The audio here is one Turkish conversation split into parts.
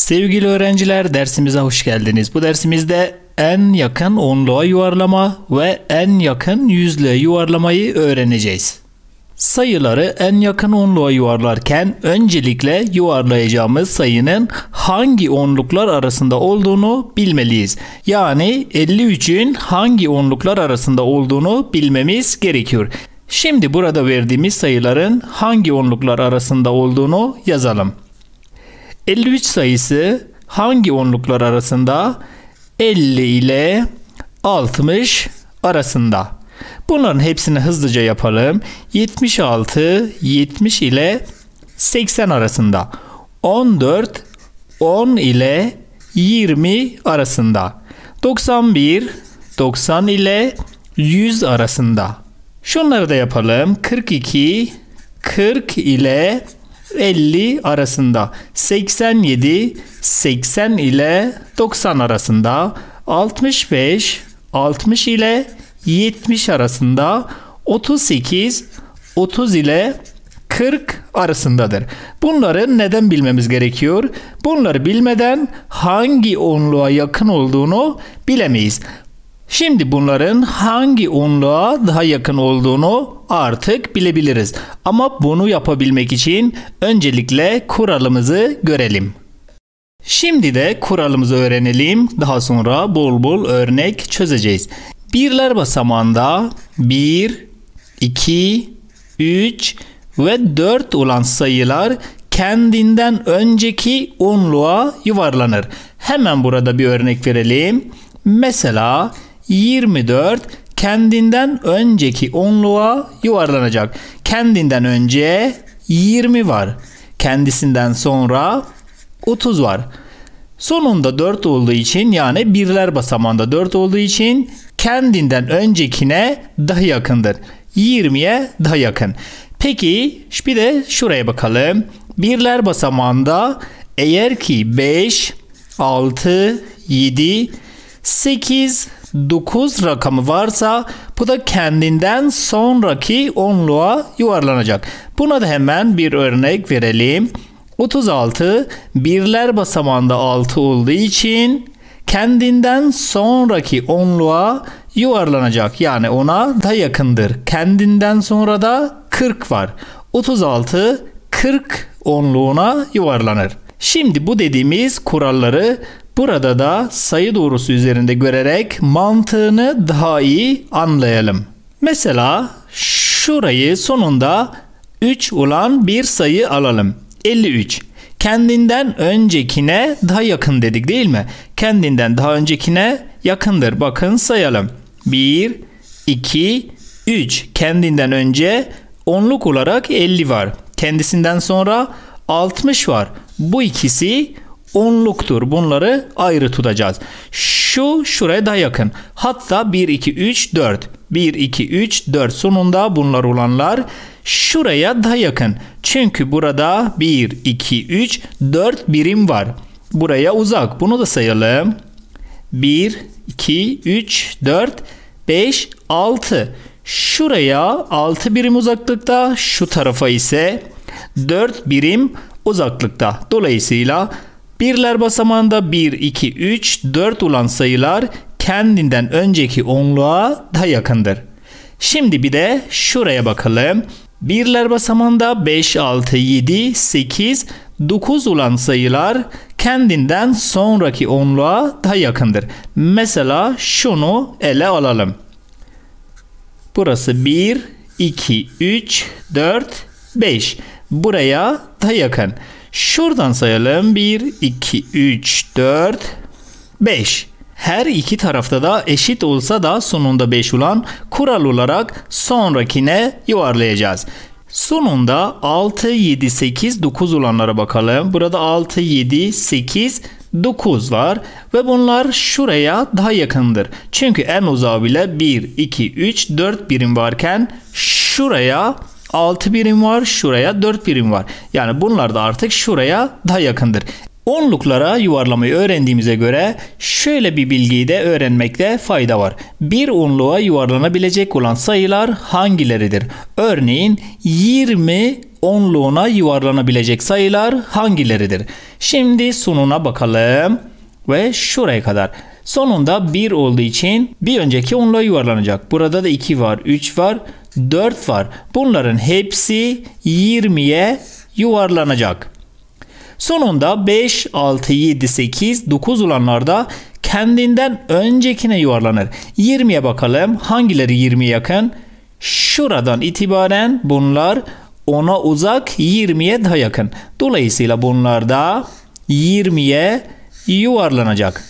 Sevgili öğrenciler dersimize hoş geldiniz. Bu dersimizde en yakın onluğa yuvarlama ve en yakın yüzlüğe yuvarlamayı öğreneceğiz. Sayıları en yakın onluğa yuvarlarken öncelikle yuvarlayacağımız sayının hangi onluklar arasında olduğunu bilmeliyiz. Yani 53'ün hangi onluklar arasında olduğunu bilmemiz gerekiyor. Şimdi burada verdiğimiz sayıların hangi onluklar arasında olduğunu yazalım. 53 sayısı hangi onluklar arasında? 50 ile 60 arasında. Bunların hepsini hızlıca yapalım. 76, 70 ile 80 arasında. 14, 10 ile 20 arasında. 91, 90 ile 100 arasında. Şunları da yapalım. 42, 40 ile 50 arasında, 87 80 ile 90 arasında, 65 60 ile 70 arasında, 38 30 ile 40 arasındadır. Bunları neden bilmemiz gerekiyor? Bunları bilmeden hangi onluğa yakın olduğunu bilemeyiz. Şimdi bunların hangi onluğa daha yakın olduğunu artık bilebiliriz. Ama bunu yapabilmek için öncelikle kuralımızı görelim. Şimdi de kuralımızı öğrenelim. Daha sonra bol bol örnek çözeceğiz. Birler basamağında 1, 2, 3 ve 4 olan sayılar kendinden önceki onluğa yuvarlanır. Hemen burada bir örnek verelim. Mesela 24 kendinden önceki onluğa yuvarlanacak. Kendinden önce 20 var. Kendisinden sonra 30 var. Sonunda 4 olduğu için yani birler basamağında 4 olduğu için kendinden öncekine daha yakındır. 20'ye daha yakın. Peki bir de şuraya bakalım. Birler basamağında eğer ki 5, 6, 7, 8 9 rakamı varsa bu da kendinden sonraki onluğa yuvarlanacak. Buna da hemen bir örnek verelim. 36 birler basamağında 6 olduğu için kendinden sonraki onluğa yuvarlanacak. Yani ona da yakındır. Kendinden sonra da 40 var. 36 40 onluğuna yuvarlanır. Şimdi bu dediğimiz kuralları Burada da sayı doğrusu üzerinde görerek mantığını daha iyi anlayalım. Mesela şurayı sonunda 3 olan bir sayı alalım. 53. Kendinden öncekine daha yakın dedik değil mi? Kendinden daha öncekine yakındır. Bakın sayalım. 1, 2, 3. Kendinden önce onluk olarak 50 var. Kendisinden sonra 60 var. Bu ikisi onluktur. Bunları ayrı tutacağız. Şu şuraya daha yakın. Hatta 1, 2, 3, 4. 1, 2, 3, 4 sonunda bunlar olanlar şuraya daha yakın. Çünkü burada 1, 2, 3, 4 birim var. Buraya uzak. Bunu da sayalım. 1, 2, 3, 4, 5, 6. Şuraya 6 birim uzaklıkta, şu tarafa ise 4 birim uzaklıkta. Dolayısıyla Birler basamağında 1, 2, 3, 4 olan sayılar kendinden önceki onluğa daha yakındır. Şimdi bir de şuraya bakalım. Birler basamağında 5, 6, 7, 8, 9 olan sayılar kendinden sonraki onluğa daha yakındır. Mesela şunu ele alalım. Burası 1, 2, 3, 4, 5. Buraya daha yakın. Şuradan sayalım. 1, 2, 3, 4, 5. Her iki tarafta da eşit olsa da sonunda 5 olan kural olarak sonrakine yuvarlayacağız. Sonunda 6, 7, 8, 9 olanlara bakalım. Burada 6, 7, 8, 9 var ve bunlar şuraya daha yakındır. Çünkü en uzağı bile 1, 2, 3, 4 birim varken şuraya 6 birim var şuraya 4 birim var. Yani bunlar da artık şuraya daha yakındır. Onluklara yuvarlamayı öğrendiğimize göre şöyle bir bilgiyi de öğrenmekte fayda var. Bir onluğa yuvarlanabilecek olan sayılar hangileridir? Örneğin 20 onluğuna yuvarlanabilecek sayılar hangileridir? Şimdi sonuna bakalım ve şuraya kadar. Sonunda 1 olduğu için bir önceki onluğa yuvarlanacak. Burada da 2 var, 3 var, 4 var. Bunların hepsi 20'ye yuvarlanacak. Sonunda 5, 6, 7, 8, 9 olanlarda kendinden öncekine yuvarlanır. 20'ye bakalım. Hangileri 20'ye yakın? Şuradan itibaren bunlar 10'a uzak 20'ye daha yakın. Dolayısıyla bunlar da 20'ye yuvarlanacak.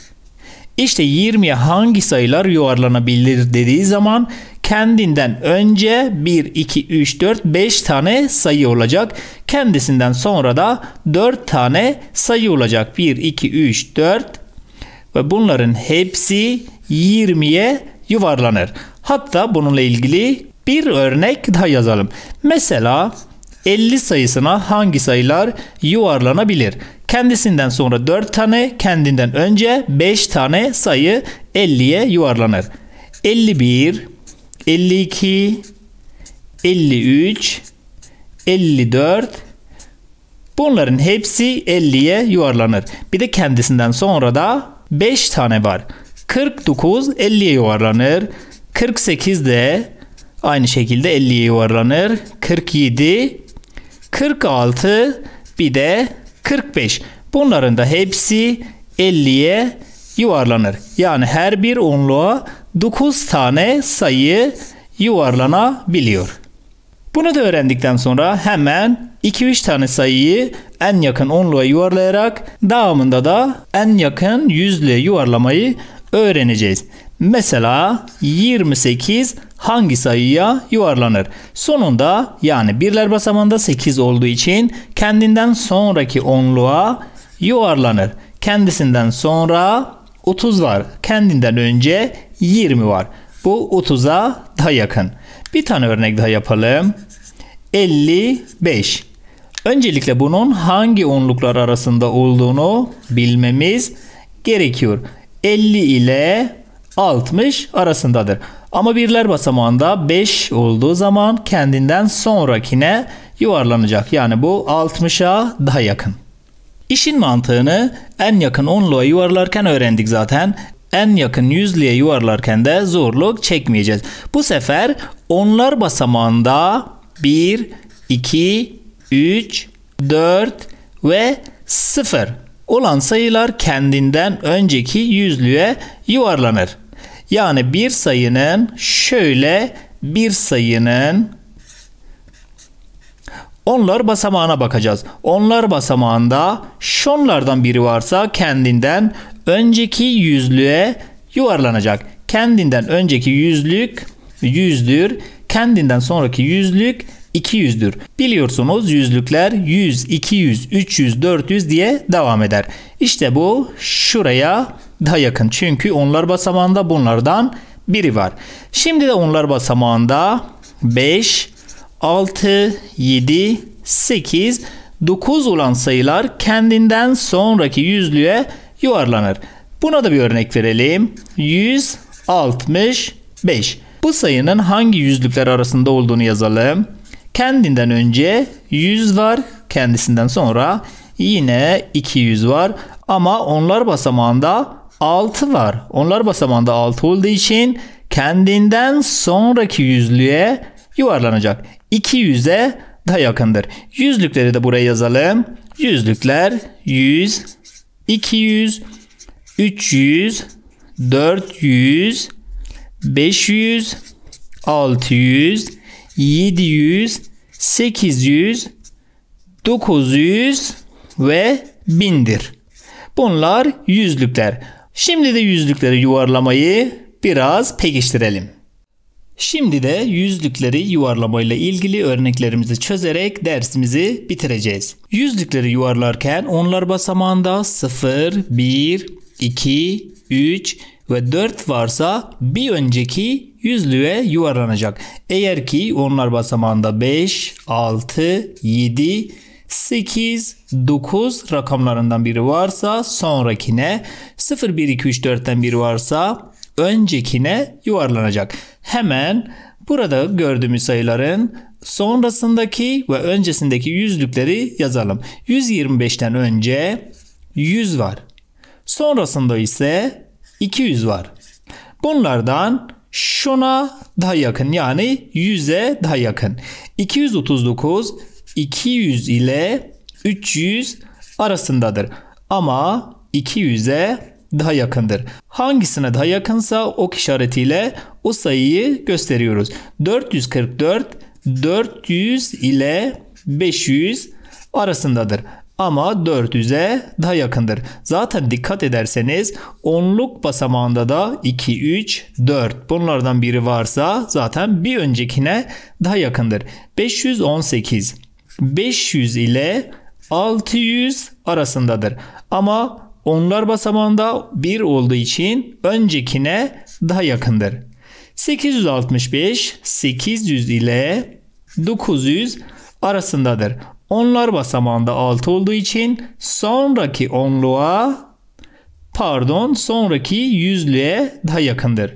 İşte 20'ye hangi sayılar yuvarlanabilir dediği zaman kendinden önce 1, 2, 3, 4, 5 tane sayı olacak. Kendisinden sonra da 4 tane sayı olacak. 1, 2, 3, 4 ve bunların hepsi 20'ye yuvarlanır. Hatta bununla ilgili bir örnek daha yazalım. Mesela 50 sayısına hangi sayılar yuvarlanabilir? Kendisinden sonra 4 tane, kendinden önce 5 tane sayı 50'ye yuvarlanır. 51, 52 53 54 Bunların hepsi 50'ye yuvarlanır. Bir de kendisinden sonra da 5 tane var. 49 50'ye yuvarlanır. 48 de aynı şekilde 50'ye yuvarlanır. 47 46 bir de 45. Bunların da hepsi 50'ye yuvarlanır. Yani her bir onluğa 9 tane sayı yuvarlanabiliyor. Bunu da öğrendikten sonra hemen 2-3 tane sayıyı en yakın onluğa yuvarlayarak devamında da en yakın yüzlüğe yuvarlamayı öğreneceğiz. Mesela 28 hangi sayıya yuvarlanır? Sonunda yani birler basamağında 8 olduğu için kendinden sonraki onluğa yuvarlanır. Kendisinden sonra 30 var. Kendinden önce 20 var. Bu 30'a daha yakın. Bir tane örnek daha yapalım. 55. Öncelikle bunun hangi onluklar arasında olduğunu bilmemiz gerekiyor. 50 ile 60 arasındadır. Ama birler basamağında 5 olduğu zaman kendinden sonrakine yuvarlanacak. Yani bu 60'a daha yakın. İşin mantığını en yakın onluğa yuvarlarken öğrendik zaten en yakın yüzlüğe yuvarlarken de zorluk çekmeyeceğiz. Bu sefer onlar basamağında 1, 2, 3, 4 ve 0 olan sayılar kendinden önceki yüzlüğe yuvarlanır. Yani bir sayının şöyle bir sayının onlar basamağına bakacağız. Onlar basamağında şunlardan biri varsa kendinden önceki yüzlüğe yuvarlanacak. Kendinden önceki yüzlük yüzdür. Kendinden sonraki yüzlük 200'dür. Biliyorsunuz yüzlükler 100, 200, 300, 400 diye devam eder. İşte bu şuraya daha yakın. Çünkü onlar basamağında bunlardan biri var. Şimdi de onlar basamağında 5, 6, 7, 8, 9 olan sayılar kendinden sonraki yüzlüğe yuvarlanır. Buna da bir örnek verelim. 165. Bu sayının hangi yüzlükler arasında olduğunu yazalım. Kendinden önce 100 var. Kendisinden sonra yine 200 var. Ama onlar basamağında 6 var. Onlar basamağında 6 olduğu için kendinden sonraki yüzlüğe yuvarlanacak. 200'e daha yakındır. Yüzlükleri de buraya yazalım. Yüzlükler 100 200, 300, 400, 500, 600, 700, 800, 900 ve 1000'dir. Bunlar yüzlükler. Şimdi de yüzlükleri yuvarlamayı biraz pekiştirelim. Şimdi de yüzlükleri yuvarlamayla ilgili örneklerimizi çözerek dersimizi bitireceğiz. Yüzlükleri yuvarlarken onlar basamağında 0, 1, 2, 3 ve 4 varsa bir önceki yüzlüğe yuvarlanacak. Eğer ki onlar basamağında 5, 6, 7, 8, 9 rakamlarından biri varsa sonrakine 0, 1, 2, 3, 4'ten biri varsa öncekine yuvarlanacak. Hemen burada gördüğümüz sayıların sonrasındaki ve öncesindeki yüzlükleri yazalım. 125'ten önce 100 var. Sonrasında ise 200 var. Bunlardan şuna daha yakın yani 100'e daha yakın. 239 200 ile 300 arasındadır. Ama 200'e daha yakındır. Hangisine daha yakınsa ok işaretiyle o sayıyı gösteriyoruz. 444 400 ile 500 arasındadır ama 400'e daha yakındır. Zaten dikkat ederseniz onluk basamağında da 2, 3, 4 bunlardan biri varsa zaten bir öncekine daha yakındır. 518 500 ile 600 arasındadır ama onlar basamağında 1 olduğu için öncekine daha yakındır. 865 800 ile 900 arasındadır. Onlar basamağında 6 olduğu için sonraki onluğa pardon sonraki yüzlüğe daha yakındır.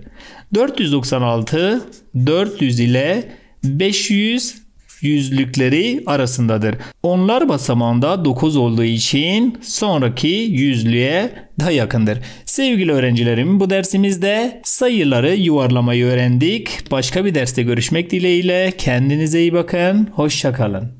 496 400 ile 500 yüzlükleri arasındadır. Onlar basamağında 9 olduğu için sonraki yüzlüğe daha yakındır. Sevgili öğrencilerim bu dersimizde sayıları yuvarlamayı öğrendik. Başka bir derste görüşmek dileğiyle kendinize iyi bakın. Hoşçakalın.